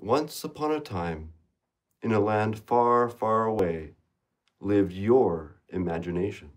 Once upon a time, in a land far, far away, lived your imagination.